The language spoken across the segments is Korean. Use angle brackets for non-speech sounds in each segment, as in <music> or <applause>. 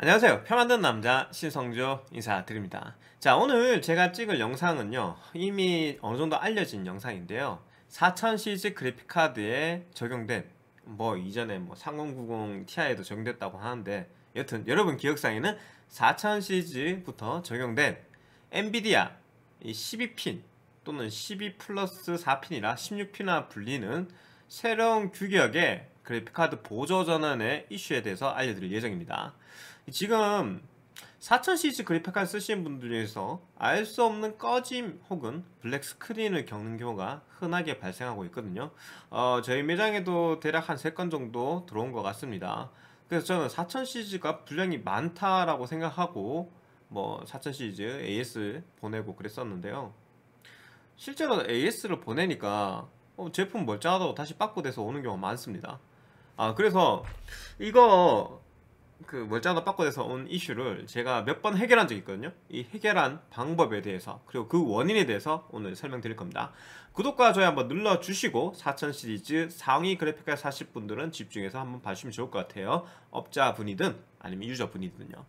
안녕하세요 표 만든 남자 신성조 인사드립니다 자 오늘 제가 찍을 영상은요 이미 어느정도 알려진 영상인데요 4000 시리즈 그래픽카드에 적용된 뭐 이전에 뭐3090 Ti에도 적용됐다고 하는데 여튼 여러분 기억상에는 4000 시리즈부터 적용된 엔비디아 12핀 또는 12 플러스 4핀이라 1 6핀이 불리는 새로운 규격의 그래픽카드 보조 전환의 이슈에 대해서 알려드릴 예정입니다 지금 4 0 0 0시리 그래픽카드 쓰시는 분들 중에서 알 수 없는 꺼짐 혹은 블랙 스크린을 겪는 경우가 흔하게 발생하고 있거든요 어, 저희 매장에도 대략 한 3건 정도 들어온 것 같습니다 그래서 저는 4 0 0 0시리가 분량이 많다라고 생각하고 뭐 4000시리즈 AS 보내고 그랬었는데요 실제로 AS를 보내니까 어, 제품 멀쩡하다고 다시 바꿔 돼서 오는 경우가 많습니다 아 그래서 이거 그 멀쩡한 빠꿔대서 온 이슈를 제가 몇 번 해결한 적이 있거든요 이 해결한 방법에 대해서 그리고 그 원인에 대해서 오늘 설명드릴 겁니다 구독과 좋아요 한번 눌러주시고 4000 시리즈 상위 그래픽카4 0 분들은 집중해서 한번 봐주시면 좋을 것 같아요 업자분이든 아니면 유저분이든요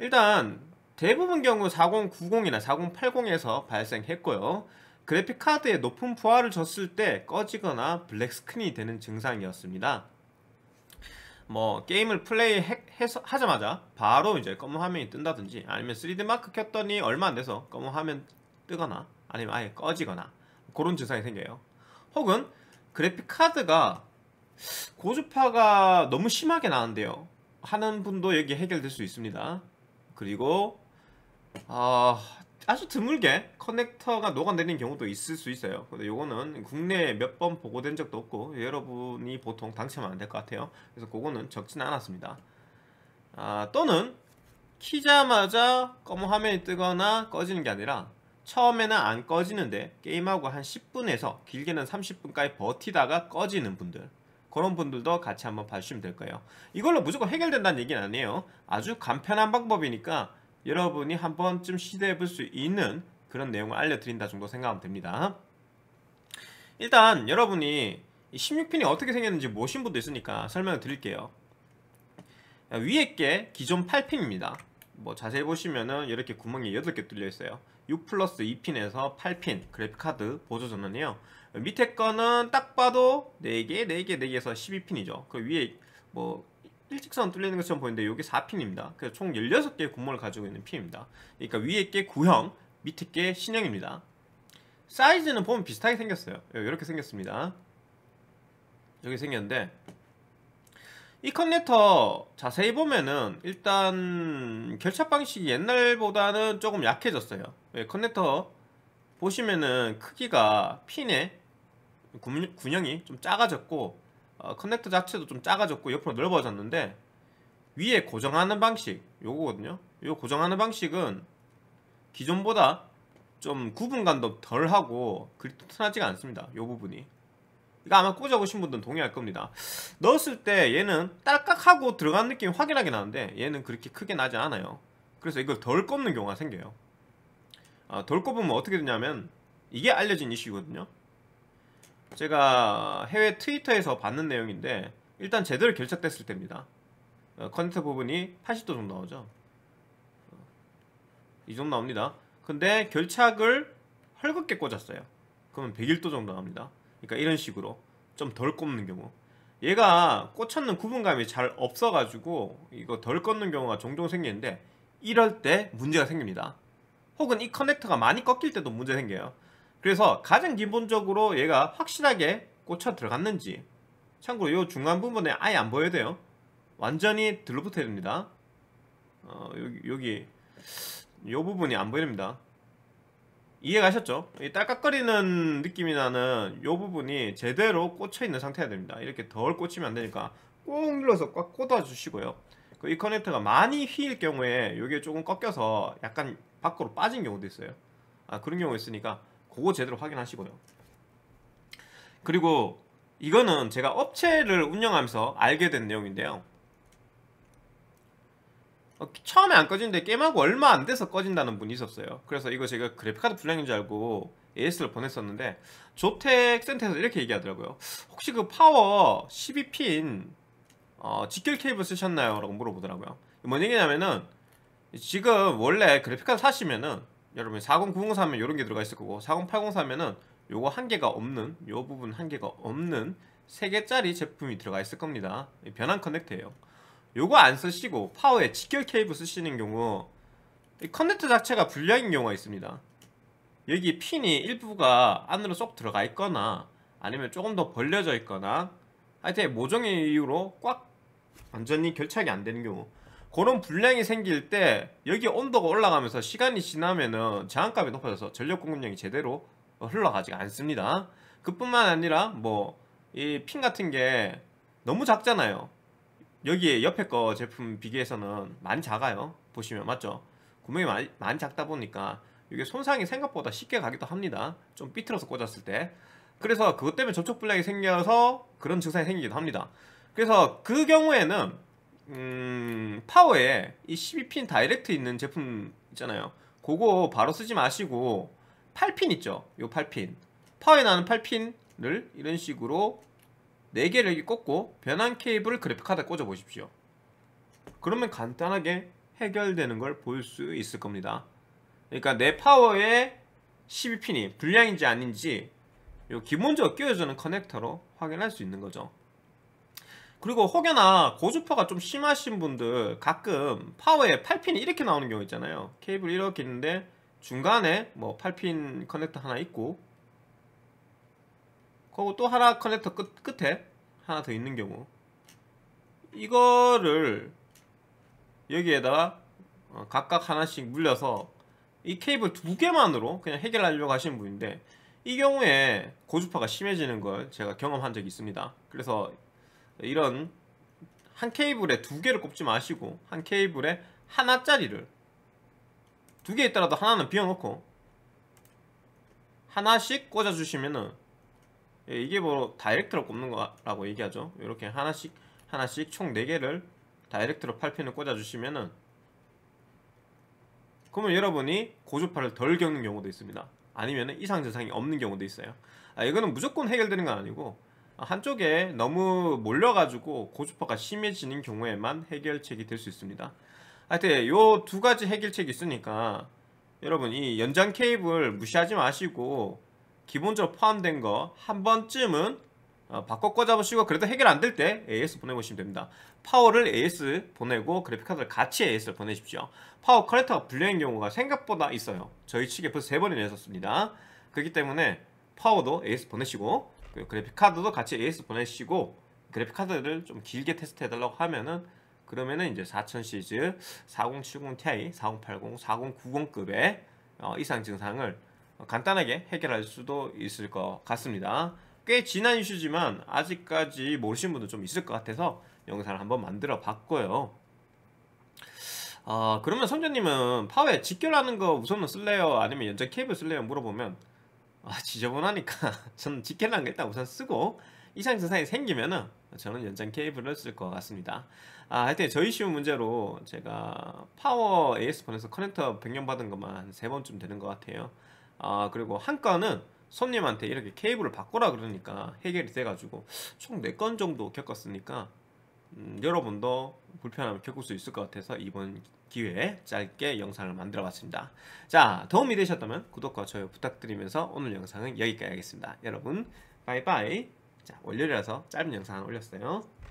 일단 대부분 경우 4090이나 4080에서 발생했고요 그래픽카드에 높은 부하를 줬을 때 꺼지거나 블랙스크린이 되는 증상이었습니다 뭐 게임을 플레이 해, 서 하자마자 바로 이제 검은 화면이 뜬다든지 아니면 3D 마크 켰더니 얼마 안 돼서 검은 화면 뜨거나 아니면 아예 꺼지거나 그런 증상이 생겨요. 혹은 그래픽 카드가 고주파가 너무 심하게 나는데요 하는 분도 여기 해결될 수 있습니다. 그리고 아 어... 아주 드물게 커넥터가 녹아내린 경우도 있을 수 있어요 근데 요거는 국내에 몇 번 보고된 적도 없고 여러분이 보통 당첨 하안될 것 같아요 그래서 그거는 적진 않았습니다 아, 또는 키자마자 검은 화면이 뜨거나 꺼지는 게 아니라 처음에는 안 꺼지는데 게임하고 한 10분에서 길게는 30분까지 버티다가 꺼지는 분들 그런 분들도 같이 한번 봐주시면 될 거예요 이걸로 무조건 해결된다는 얘기는 아니에요 아주 간편한 방법이니까 여러분이 한 번쯤 시도해 볼 수 있는 그런 내용을 알려드린다 정도 생각하면 됩니다 일단 여러분이 16핀이 어떻게 생겼는지 모신 분도 있으니까 설명을 드릴게요 위에 게 기존 8핀입니다 뭐 자세히 보시면은 이렇게 구멍이 8개 뚫려 있어요 6 플러스 2핀에서 8핀 그래픽카드 보조 전원이에요 밑에 거는 딱 봐도 4개, 4개, 4개에서 12핀이죠 그 위에 뭐 일직선 뚫리는 것처럼 보이는데 이게 4핀입니다. 그래서 총 16개의 군목을 가지고 있는 핀입니다. 그러니까 위에 게 구형, 밑에 게 신형입니다. 사이즈는 보면 비슷하게 생겼어요. 이렇게 예, 생겼습니다. 여기 생겼는데 이 커넥터 자세히 보면은 일단 결착 방식이 옛날보다는 조금 약해졌어요. 예, 커넥터 보시면은 크기가 핀의 군형이 좀 작아졌고 어, 커넥터 자체도 좀 작아졌고 옆으로 넓어졌는데 위에 고정하는 방식 요거거든요 요 고정하는 방식은 기존보다 좀 구분감도 덜하고 그리 튼튼하지가 않습니다 요 부분이 이거 아마 꽂아보신 분들은 동의할 겁니다 넣었을 때 얘는 딸깍하고 들어간 느낌이 확연하게 나는데 얘는 그렇게 크게 나지 않아요 그래서 이걸 덜 꼽는 경우가 생겨요 아, 덜 꼽으면 어떻게 되냐면 이게 알려진 이슈거든요 제가 해외 트위터에서 받는 내용인데 일단 제대로 결착됐을 때입니다 어, 컨텐츠 부분이 80도 정도 나오죠 어, 이 정도 나옵니다 근데 결착을 헐겁게 꽂았어요 그러면 101도 정도 나옵니다 그러니까 이런 식으로 좀 덜꽂는 경우 얘가 꽂혔는 구분감이 잘 없어가지고 이거 덜 꽂는 경우가 종종 생기는데 이럴 때 문제가 생깁니다 혹은 이 커넥터가 많이 꺾일 때도 문제 생겨요 그래서 가장 기본적으로 얘가 확실하게 꽂혀 들어갔는지 참고로 요 중간 부분에 아예 안 보여야 돼요 완전히 들러붙어야 됩니다 어, 여기 여기 요 부분이 안 보입니다 이해가셨죠? 이 딸깍거리는 느낌이 나는 요 부분이 제대로 꽂혀있는 상태가 됩니다 이렇게 덜 꽂히면 안되니까 꾹 눌러서 꽉 꽂아주시고요 그 이 커넥터가 많이 휘일 경우에 요게 조금 꺾여서 약간 밖으로 빠진 경우도 있어요 아 그런 경우 있으니까 그거 제대로 확인하시고요. 그리고 이거는 제가 업체를 운영하면서 알게 된 내용인데요. 어, 처음에 안 꺼지는데 게임하고 얼마 안 돼서 꺼진다는 분이 있었어요. 그래서 이거 제가 그래픽카드 불량인 줄 알고 AS를 보냈었는데 조텍센터에서 이렇게 얘기하더라고요. 혹시 그 파워 12핀 어, 직결 케이블 쓰셨나요? 라고 물어보더라고요. 뭔 얘기냐면은 지금 원래 그래픽카드 사시면은 여러분 4090 3면 이런 게 들어가 있을 거고 4080 3면은 요거 한 개가 없는 요 부분 한 개가 없는 3개짜리 제품이 들어가 있을 겁니다 변환 커넥터예요 요거 안 쓰시고 파워에 직결 케이블 쓰시는 경우 커넥터 자체가 불량인 경우가 있습니다 여기 핀이 일부가 안으로 쏙 들어가 있거나 아니면 조금 더 벌려져 있거나 하여튼 모종의 이유로 꽉 완전히 결착이 안 되는 경우 그런 불량이 생길 때 여기 온도가 올라가면서 시간이 지나면은 저항값이 높아져서 전력 공급량이 제대로 흘러가지 않습니다. 그뿐만 아니라 뭐 이 핀 같은 게 너무 작잖아요. 여기 에 옆에 거 제품 비교해서는 많이 작아요. 보시면 맞죠? 구멍이 많이, 많이 작다 보니까 이게 손상이 생각보다 쉽게 가기도 합니다. 좀 삐뚤어서 꽂았을 때. 그래서 그것 때문에 접촉 불량이 생겨서 그런 증상이 생기기도 합니다. 그래서 그 경우에는 음, 파워에 이 12핀 다이렉트 있는 제품 있잖아요. 그거 바로 쓰지 마시고 8핀 있죠? 요 8핀. 파워에 나는 8핀을 이런 식으로 4개를 꽂고 변환 케이블을 그래픽카드에 꽂아 보십시오. 그러면 간단하게 해결되는 걸 볼 수 있을 겁니다. 그러니까 내 파워에 12핀이 불량인지 아닌지 요 기본적으로 끼워주는 커넥터로 확인할 수 있는 거죠. 그리고 혹여나 고주파가 좀 심하신 분들 가끔 파워에 8핀이 이렇게 나오는 경우 있잖아요 케이블 이렇게 있는데 중간에 뭐 8핀 커넥터 하나 있고 그리고 또 하나 커넥터 끝, 끝에 하나 더 있는 경우 이거를 여기에다가 어, 각각 하나씩 물려서 이 케이블 두 개만으로 그냥 해결하려고 하시는 분인데 이 경우에 고주파가 심해지는 걸 제가 경험한 적이 있습니다 그래서 이런 한 케이블에 두 개를 꼽지 마시고 한 케이블에 하나짜리를 두개에따라도 하나는 비워놓고 하나씩 꽂아주시면은 예, 이게 뭐 다이렉트로 꼽는 거라고 얘기하죠 이렇게 하나씩 하나씩 총 네개를 다이렉트로 8핀을 꽂아주시면은 그러면 여러분이 고주파를 덜 겪는 경우도 있습니다 아니면 이상 증상이 없는 경우도 있어요 아, 이거는 무조건 해결되는 건 아니고 한쪽에 너무 몰려가지고 고주파가 심해지는 경우에만 해결책이 될 수 있습니다. 하여튼 요 두 가지 해결책이 있으니까 여러분 이 연장 케이블 무시하지 마시고 기본적으로 포함된 거 한 번쯤은 어, 바꿔 꽂아보시고 그래도 해결 안 될 때 AS 보내보시면 됩니다. 파워를 AS 보내고 그래픽카드를 같이 AS를 보내십시오. 파워 커넥터가 불량인 경우가 생각보다 있어요. 저희 측에 벌써 3번이나 했었습니다 그렇기 때문에 파워도 AS 보내시고 그 그래픽카드도 같이 AS 보내시고 그래픽카드를 좀 길게 테스트해달라고 하면은 그러면은 이제 4000 시리즈 4070 Ti, 4080, 4090급의 어, 이상 증상을 간단하게 해결할 수도 있을 것 같습니다. 꽤 지난 이슈지만 아직까지 모르신 분도 좀 있을 것 같아서 영상을 한번 만들어 봤고요. 아 그러면 선재님은 파워에 직결하는 거 우선은 쓸래요? 아니면 연장 케이블 쓸래요? 물어보면 아, 지저분하니까 저는 <laughs> 지켈랑 일단 우선 쓰고 이상 증상이 생기면은 저는 연장 케이블을 쓸 것 같습니다. 아, 하여튼 저희 쉬운 문제로 제가 파워 a s 폰에서 커넥터 변경 받은 것만 한세 번쯤 되는 것 같아요. 아, 그리고 한 건은 손님한테 이렇게 케이블을 바꾸라 그러니까 해결이 돼가지고 총 4건 정도 겪었으니까 음, 여러분도 불편함을 겪을 수 있을 것 같아서 이번 기회에 짧게 영상을 만들어 봤습니다. 자, 도움이 되셨다면 구독과 좋아요 부탁드리면서 오늘 영상은 여기까지 하겠습니다. 여러분, 바이바이. 자, 월요일이라서 짧은 영상 올렸어요.